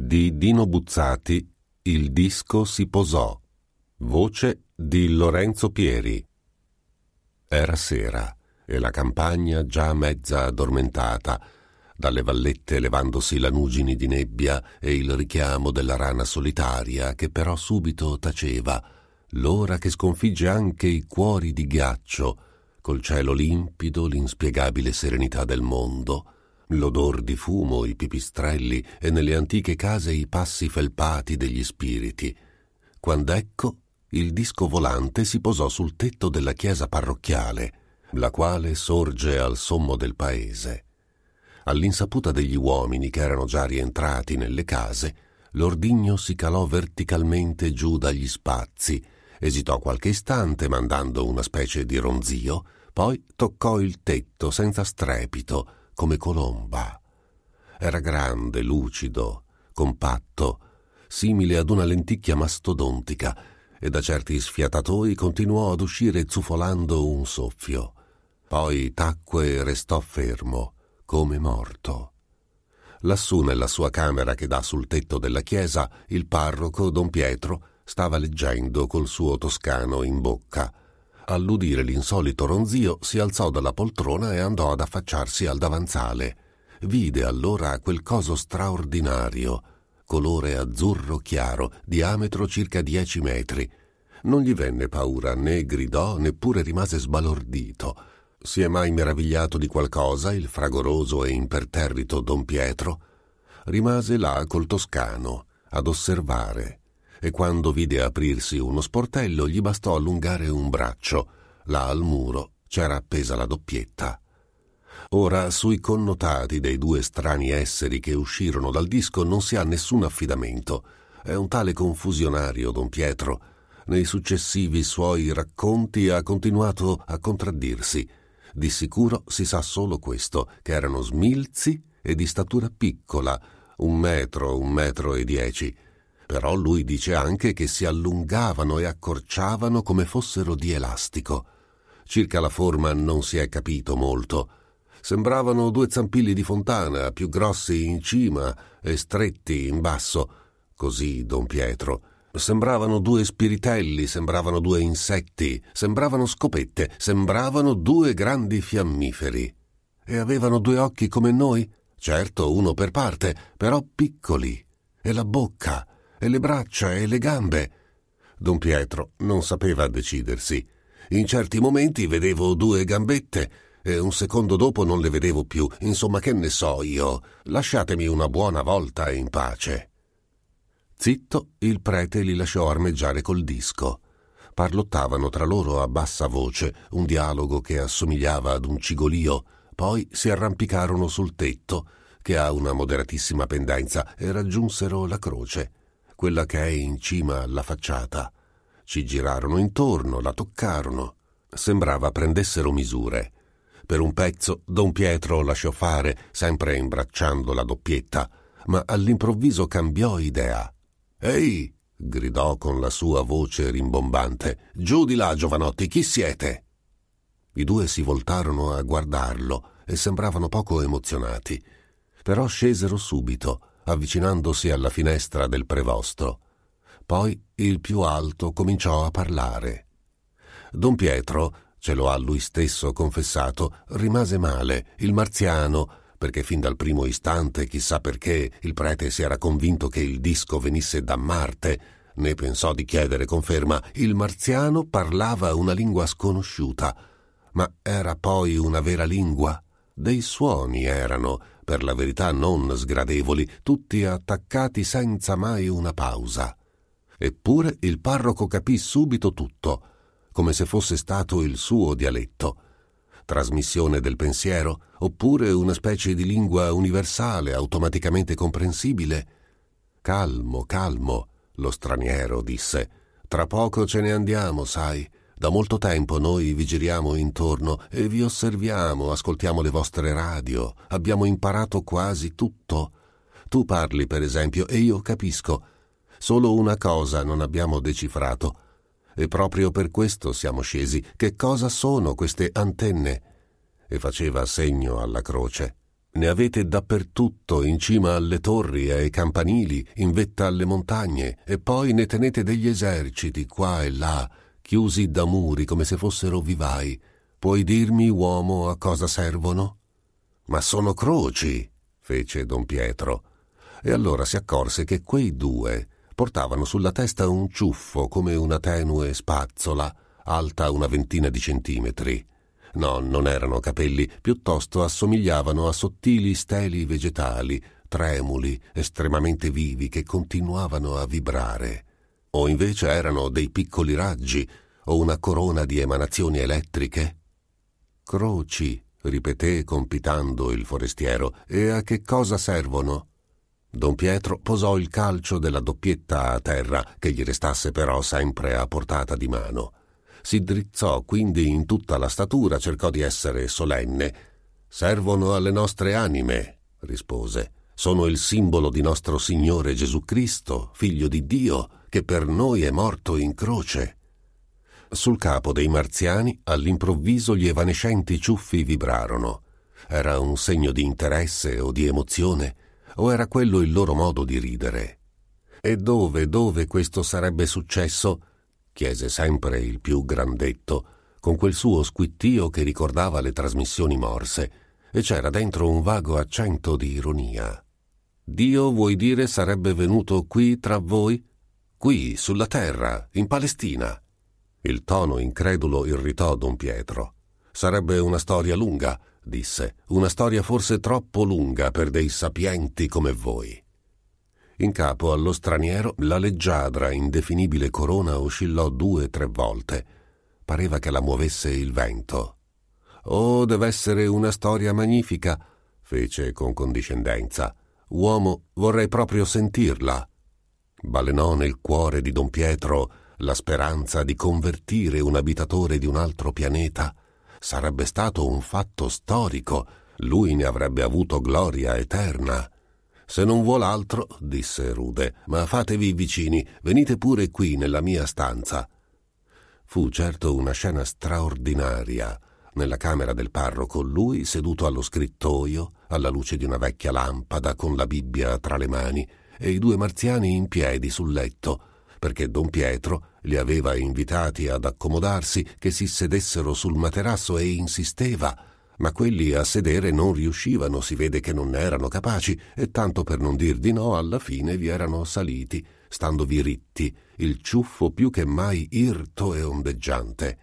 Di Dino Buzzati Il disco si posò. Voce di Lorenzo Pieri. Era sera e la campagna già mezza addormentata, dalle vallette levandosi lanugini di nebbia e il richiamo della rana solitaria che però subito taceva, l'ora che sconfigge anche i cuori di ghiaccio, col cielo limpido, l'inspiegabile serenità del mondo, l'odor di fumo, i pipistrelli e nelle antiche case i passi felpati degli spiriti, quando ecco il disco volante si posò sul tetto della chiesa parrocchiale, la quale sorge al sommo del paese. All'insaputa degli uomini che erano già rientrati nelle case, l'ordigno si calò verticalmente giù dagli spazi, esitò qualche istante mandando una specie di ronzio, poi toccò il tetto senza strepito, come colomba. Era grande, lucido, compatto, simile ad una lenticchia mastodontica, e da certi sfiatatoi continuò ad uscire zufolando un soffio. Poi tacque e restò fermo, come morto. Lassù nella sua camera che dà sul tetto della chiesa, il parroco, don Pietro, stava leggendo col suo toscano in bocca All'udire l'insolito ronzio si alzò dalla poltrona e andò ad affacciarsi al davanzale. Vide allora quel coso straordinario, colore azzurro chiaro, diametro circa dieci metri. Non gli venne paura né gridò neppure rimase sbalordito. Si è mai meravigliato di qualcosa il fragoroso e imperterrito don Pietro? Rimase là col toscano ad osservare e quando vide aprirsi uno sportello gli bastò allungare un braccio. Là al muro c'era appesa la doppietta. Ora, sui connotati dei due strani esseri che uscirono dal disco non si ha nessun affidamento. È un tale confusionario, don Pietro. Nei successivi suoi racconti ha continuato a contraddirsi. Di sicuro si sa solo questo, che erano smilzi e di statura piccola, un metro, un metro e dieci però lui dice anche che si allungavano e accorciavano come fossero di elastico. Circa la forma non si è capito molto. Sembravano due zampilli di fontana, più grossi in cima e stretti in basso, così don Pietro. Sembravano due spiritelli, sembravano due insetti, sembravano scopette, sembravano due grandi fiammiferi. E avevano due occhi come noi? Certo, uno per parte, però piccoli. E la bocca, e le braccia e le gambe. Don Pietro non sapeva decidersi. In certi momenti vedevo due gambette e un secondo dopo non le vedevo più. Insomma, che ne so io. Lasciatemi una buona volta in pace. Zitto, il prete li lasciò armeggiare col disco. Parlottavano tra loro a bassa voce, un dialogo che assomigliava ad un cigolio. Poi si arrampicarono sul tetto, che ha una moderatissima pendenza, e raggiunsero la croce quella che è in cima alla facciata. Ci girarono intorno, la toccarono. Sembrava prendessero misure. Per un pezzo don Pietro lasciò fare, sempre imbracciando la doppietta, ma all'improvviso cambiò idea. Ehi! gridò con la sua voce rimbombante. Giù di là, giovanotti, chi siete? I due si voltarono a guardarlo e sembravano poco emozionati. Però scesero subito avvicinandosi alla finestra del prevosto. Poi il più alto cominciò a parlare. Don Pietro, ce lo ha lui stesso confessato, rimase male, il marziano, perché fin dal primo istante, chissà perché, il prete si era convinto che il disco venisse da Marte, né pensò di chiedere conferma, il marziano parlava una lingua sconosciuta. Ma era poi una vera lingua? Dei suoni erano, per la verità non sgradevoli, tutti attaccati senza mai una pausa. Eppure il parroco capì subito tutto, come se fosse stato il suo dialetto. Trasmissione del pensiero, oppure una specie di lingua universale, automaticamente comprensibile. Calmo, calmo, lo straniero disse. Tra poco ce ne andiamo, sai. Da molto tempo noi vi giriamo intorno e vi osserviamo, ascoltiamo le vostre radio, abbiamo imparato quasi tutto. Tu parli, per esempio, e io capisco. Solo una cosa non abbiamo decifrato. E proprio per questo siamo scesi. Che cosa sono queste antenne? E faceva segno alla croce. Ne avete dappertutto, in cima alle torri e ai campanili, in vetta alle montagne, e poi ne tenete degli eserciti qua e là chiusi da muri come se fossero vivai. Puoi dirmi, uomo, a cosa servono? Ma sono croci, fece don Pietro. E allora si accorse che quei due portavano sulla testa un ciuffo come una tenue spazzola, alta una ventina di centimetri. No, non erano capelli, piuttosto assomigliavano a sottili steli vegetali, tremuli, estremamente vivi, che continuavano a vibrare o invece erano dei piccoli raggi o una corona di emanazioni elettriche? Croci, ripeté compitando il forestiero, e a che cosa servono? Don Pietro posò il calcio della doppietta a terra, che gli restasse però sempre a portata di mano. Si drizzò quindi in tutta la statura, cercò di essere solenne. Servono alle nostre anime, rispose. Sono il simbolo di nostro Signore Gesù Cristo, figlio di Dio, che per noi è morto in croce. Sul capo dei marziani all'improvviso gli evanescenti ciuffi vibrarono. Era un segno di interesse o di emozione, o era quello il loro modo di ridere? E dove, dove questo sarebbe successo? chiese sempre il più grandetto, con quel suo squittio che ricordava le trasmissioni morse, e c'era dentro un vago accento di ironia. Dio vuoi dire sarebbe venuto qui tra voi? qui, sulla terra, in Palestina. Il tono incredulo irritò don Pietro. Sarebbe una storia lunga, disse, una storia forse troppo lunga per dei sapienti come voi. In capo allo straniero la leggiadra indefinibile corona oscillò due o tre volte. Pareva che la muovesse il vento. Oh, dev'essere una storia magnifica, fece con condiscendenza. Uomo, vorrei proprio sentirla. Balenò nel cuore di Don Pietro la speranza di convertire un abitatore di un altro pianeta. Sarebbe stato un fatto storico, lui ne avrebbe avuto gloria eterna. Se non vuol altro, disse Rude, ma fatevi vicini, venite pure qui nella mia stanza. Fu certo una scena straordinaria. Nella camera del parroco, lui seduto allo scrittoio, alla luce di una vecchia lampada, con la Bibbia tra le mani, e i due marziani in piedi sul letto, perché don Pietro li aveva invitati ad accomodarsi che si sedessero sul materasso e insisteva, ma quelli a sedere non riuscivano, si vede che non ne erano capaci, e tanto per non dir di no, alla fine vi erano saliti, standovi ritti, il ciuffo più che mai irto e ondeggiante.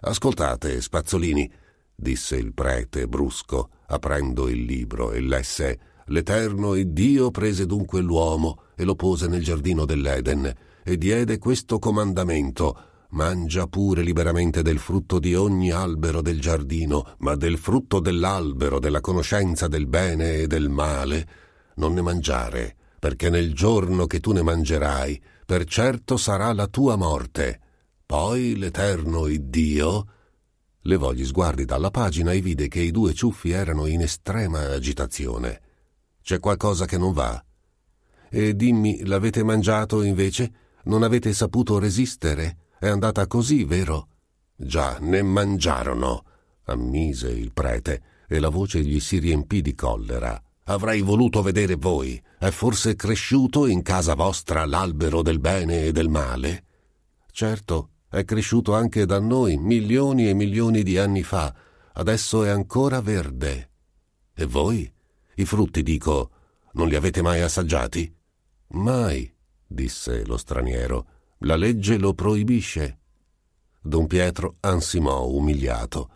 Ascoltate, spazzolini, disse il prete brusco, aprendo il libro e lesse L'Eterno e Dio prese dunque l'uomo e lo pose nel giardino dell'Eden e diede questo comandamento Mangia pure liberamente del frutto di ogni albero del giardino, ma del frutto dell'albero della conoscenza del bene e del male non ne mangiare, perché nel giorno che tu ne mangerai, per certo sarà la tua morte. Poi l'Eterno Iddio levò gli sguardi dalla pagina e vide che i due ciuffi erano in estrema agitazione. C'è qualcosa che non va. E dimmi, l'avete mangiato invece? Non avete saputo resistere? È andata così, vero? Già, ne mangiarono, ammise il prete, e la voce gli si riempì di collera. Avrei voluto vedere voi. È forse cresciuto in casa vostra l'albero del bene e del male? Certo, è cresciuto anche da noi milioni e milioni di anni fa. Adesso è ancora verde. E voi? I frutti, dico, non li avete mai assaggiati? Mai, disse lo straniero. La legge lo proibisce. Don Pietro ansimò umiliato.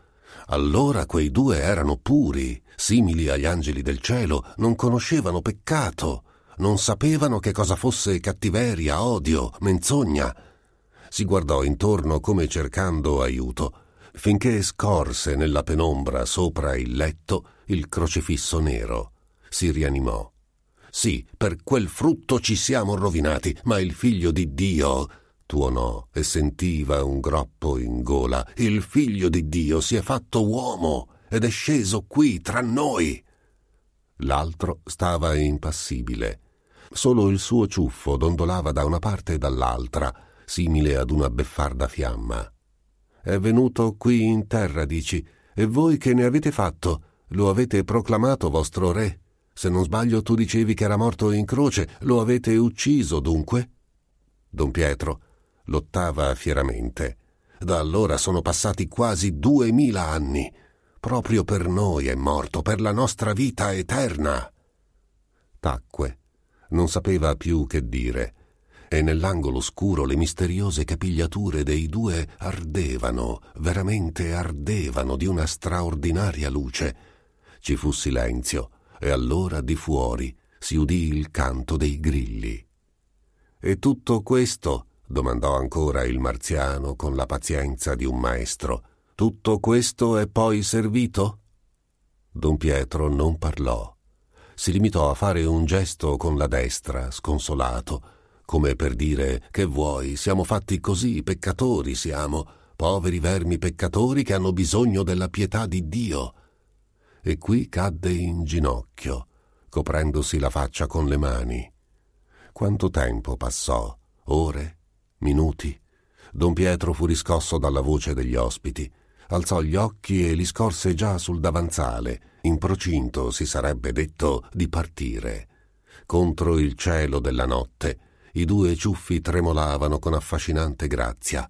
Allora quei due erano puri, simili agli angeli del cielo, non conoscevano peccato, non sapevano che cosa fosse cattiveria, odio, menzogna. Si guardò intorno come cercando aiuto, finché scorse nella penombra sopra il letto il crocifisso nero si rianimò. Sì, per quel frutto ci siamo rovinati, ma il figlio di Dio tuonò e sentiva un groppo in gola. Il figlio di Dio si è fatto uomo ed è sceso qui tra noi. L'altro stava impassibile. Solo il suo ciuffo dondolava da una parte e dall'altra, simile ad una beffarda fiamma. È venuto qui in terra, dici, e voi che ne avete fatto? Lo avete proclamato vostro re? Se non sbaglio, tu dicevi che era morto in croce, lo avete ucciso dunque? Don Pietro lottava fieramente. Da allora sono passati quasi duemila anni. Proprio per noi è morto, per la nostra vita eterna. Tacque. Non sapeva più che dire. E nell'angolo scuro le misteriose capigliature dei due ardevano, veramente ardevano di una straordinaria luce. Ci fu silenzio e allora di fuori si udì il canto dei grilli. E tutto questo? domandò ancora il marziano con la pazienza di un maestro. Tutto questo è poi servito? Don Pietro non parlò. Si limitò a fare un gesto con la destra, sconsolato, come per dire che vuoi, siamo fatti così, peccatori siamo, poveri vermi peccatori che hanno bisogno della pietà di Dio e qui cadde in ginocchio, coprendosi la faccia con le mani. Quanto tempo passò? Ore? Minuti? Don Pietro fu riscosso dalla voce degli ospiti, alzò gli occhi e li scorse già sul davanzale, in procinto, si sarebbe detto, di partire. Contro il cielo della notte, i due ciuffi tremolavano con affascinante grazia.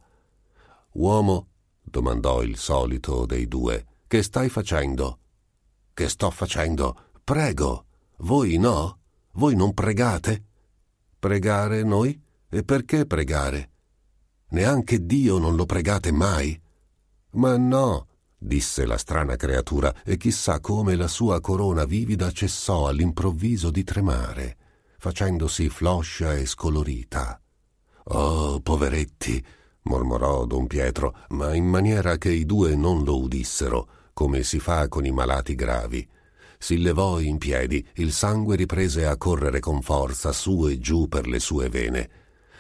Uomo, domandò il solito dei due, che stai facendo? che sto facendo. Prego. Voi no? Voi non pregate? Pregare noi? E perché pregare? Neanche Dio non lo pregate mai? Ma no, disse la strana creatura, e chissà come la sua corona vivida cessò all'improvviso di tremare, facendosi floscia e scolorita. Oh, poveretti, mormorò don Pietro, ma in maniera che i due non lo udissero come si fa con i malati gravi. Si levò in piedi, il sangue riprese a correre con forza su e giù per le sue vene.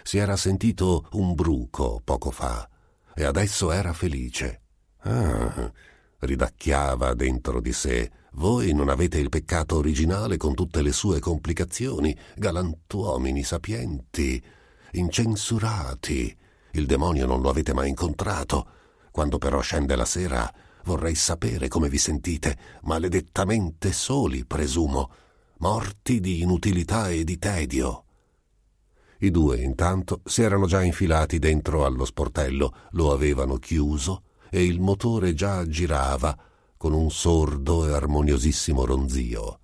Si era sentito un bruco poco fa e adesso era felice. Ah, ridacchiava dentro di sé. Voi non avete il peccato originale con tutte le sue complicazioni, galantuomini sapienti, incensurati. Il demonio non lo avete mai incontrato. Quando però scende la sera, Vorrei sapere come vi sentite, maledettamente soli, presumo, morti di inutilità e di tedio. I due intanto si erano già infilati dentro allo sportello, lo avevano chiuso e il motore già girava con un sordo e armoniosissimo ronzio.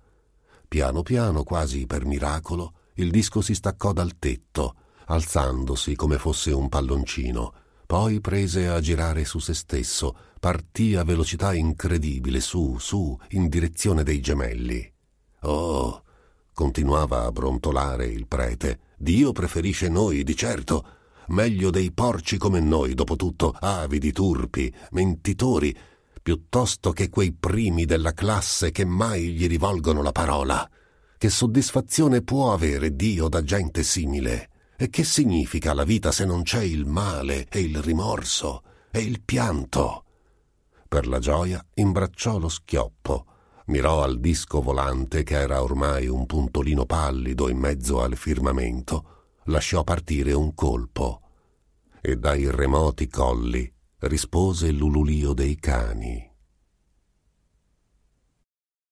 Piano piano, quasi per miracolo, il disco si staccò dal tetto, alzandosi come fosse un palloncino poi prese a girare su se stesso, partì a velocità incredibile su, su, in direzione dei gemelli. Oh, continuava a brontolare il prete, Dio preferisce noi, di certo, meglio dei porci come noi, dopo tutto, avidi, turpi, mentitori, piuttosto che quei primi della classe che mai gli rivolgono la parola. Che soddisfazione può avere Dio da gente simile? E che significa la vita se non c'è il male e il rimorso e il pianto? Per la gioia imbracciò lo schioppo, mirò al disco volante che era ormai un puntolino pallido in mezzo al firmamento, lasciò partire un colpo. E dai remoti colli rispose l'ululio dei cani.